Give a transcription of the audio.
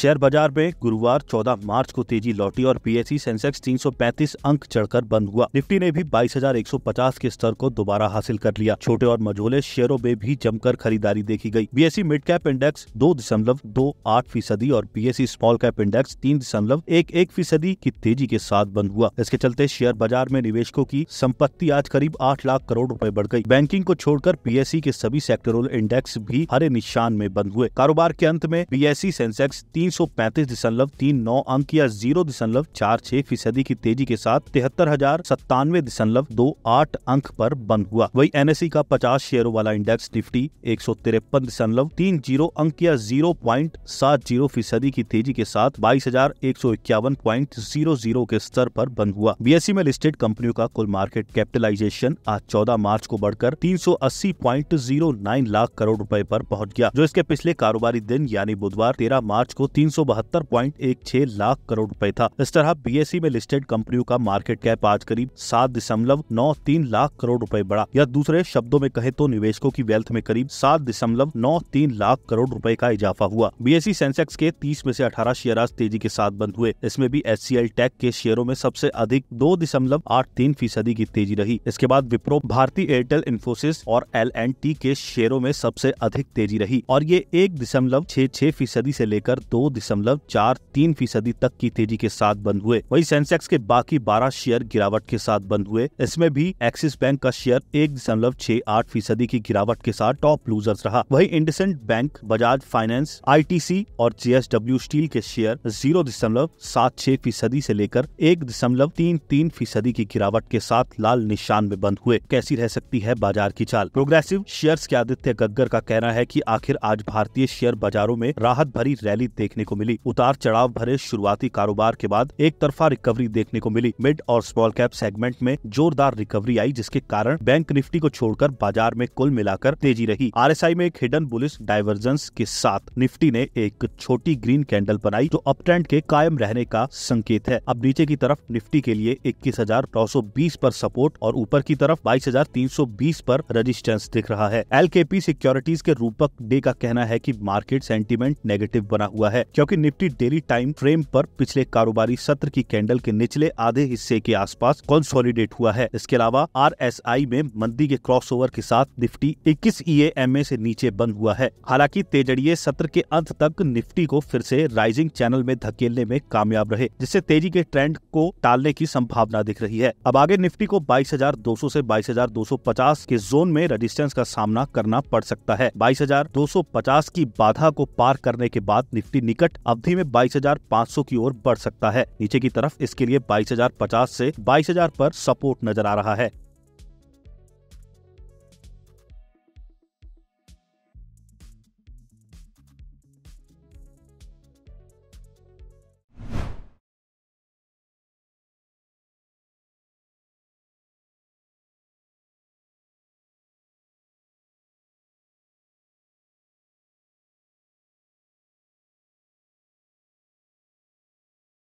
share बाजार में गुरुवार 14 मार्च को तेजी लौटी और सी सेंसेक्स 335 अंक चढ़कर बंद हुआ निफ्टी ने भी 22,150 के स्तर को दोबारा हासिल कर लिया छोटे और मझोले शेयरों में भी जमकर खरीदारी देखी गई बीएससी मिड कैप इंडेक्स दो दशमलव दो आठ फीसदी और बीएससी स्मॉल कैप इंडेक्स तीन दशमलव एक एक फीसदी की तेजी के साथ बंद हुआ इसके चलते शेयर बाजार में निवेशकों की संपत्ति आज करीब आठ लाख करोड़ रूपए बढ़ गयी बैंकिंग को छोड़कर पीएससी के सभी सेक्टोरल इंडेक्स भी हरे निशान में बंद हुए कारोबार के अंत में बीएससी सेंसेक्स तीन तीन सौ पैंतीस दशमलव तीन नौ अंक या जीरो दशमलव चार छह फीसदी की तेजी के साथ तिहत्तर हजार सत्तानवे दशमलव दो आठ अंक पर बंद हुआ वही एनएसई e का पचास शेयरों वाला इंडेक्स निफ्टी एक सौ तिरपन दशमलव तीन जीरो अंक या जीरो प्वाइंट सात जीरो फीसदी की तेजी के साथ बाईस हजार एक सौ इक्यावन प्वाइंट जीरो जीरो के स्तर पर बंद हुआ बीएसई e में लिस्टेड कंपनियों का कुल मार्केट कैपिटलाइजेशन आज चौदह मार्च को बढ़कर नाइन लाख करोड़ रूपए आरोप पहुँच गया जो इसके पिछले कारोबारी दिन यानी बुधवार तेरह मार्च को तीन लाख करोड़ रुपए था इस तरह बी में लिस्टेड कंपनियों का मार्केट कैप आज करीब सात दशमलव नौ तीन लाख करोड़ रुपए बढ़ा या दूसरे शब्दों में कहे तो निवेशकों की वेल्थ में करीब सात दशमलव नौ तीन लाख करोड़ रुपए का इजाफा हुआ बी सेंसेक्स e के तीस में से अठारह शेयर आज तेजी के साथ बंद हुए इसमें भी एस टेक के शेयरों में सबसे अधिक दो दशमलव आठ तीन फीसदी की तेजी रही इसके बाद विप्रो भारतीय एयरटेल इन्फोसिस और एल के शेयरों में सबसे अधिक तेजी रही और ये एक दशमलव छह छह फीसदी ऐसी लेकर दो दशमलव चार तीन फीसदी तक की तेजी के साथ बंद हुए वही सेंसेक्स के बाकी बारह शेयर गिरावट के साथ बंद हुए इसमें भी एक्सिस बैंक का शेयर एक दशमलव छह आठ फीसदी की गिरावट के साथ टॉप लूजर्स रहा वही IndusInd bank Bajaj finance ITC और जेएसडब्ल्यू स्टील के शेयर जीरो दशमलव सात छह फीसदी ऐसी लेकर एक दशमलव तीन तीन फीसदी की गिरावट के साथ लाल निशान में बंद हुए कैसी रह सकती है बाजार की चाल प्रोग्रेसिव शेयर्स के आदित्य गग्गर का कहना है कि आखिर आज भारतीय शेयर बाजारों में राहत भरी रैली देखने को मिली उतार चढ़ाव भरे शुरुआती कारोबार के बाद एक तरफा रिकवरी देखने को मिली मिड और स्मॉल कैप सेगमेंट में जोरदार रिकवरी आई जिसके कारण बैंक निफ्टी को छोड़कर बाजार में कुल मिलाकर तेजी रही आर में एक हिडन बुलिस डाइवर्जेंस के साथ निफ्टी ने एक छोटी ग्रीन कैंडल बनाई जो अप ट्रेंड के कायम रहने का संकेत है अब नीचे की तरफ निफ्टी के लिए इक्कीस हजार नौ सौ बीस आरोप सपोर्ट और ऊपर की तरफ बाईस हजार तीन सौ बीस आरोप रजिस्टेंस दिख रहा है एल सिक्योरिटीज के रूपक डे का कहना है की मार्केट सेंटिमेंट नेगेटिव बना हुआ है है क्योंकि निफ्टी डेली टाइम फ्रेम पर पिछले कारोबारी सत्र की कैंडल के निचले आधे हिस्से के आसपास कंसोलिडेट हुआ है इसके अलावा आर में मंदी के क्रॉसओवर के साथ निफ्टी इक्कीस ई एम से नीचे बंद हुआ है हालांकि तेजड़िए सत्र के अंत तक निफ्टी को फिर से राइजिंग चैनल में धकेलने में कामयाब रहे जिससे तेजी के ट्रेंड को टालने की संभावना दिख रही है अब आगे निफ्टी को 22,200 से 22,250 के जोन में रेजिस्टेंस का सामना करना पड़ सकता है 22,250 की बाधा को पार करने के बाद निफ्टी निकट अवधि में 22,500 की ओर बढ़ सकता है नीचे की तरफ इसके लिए 22,050 से 22,000 पर सपोर्ट नजर आ रहा है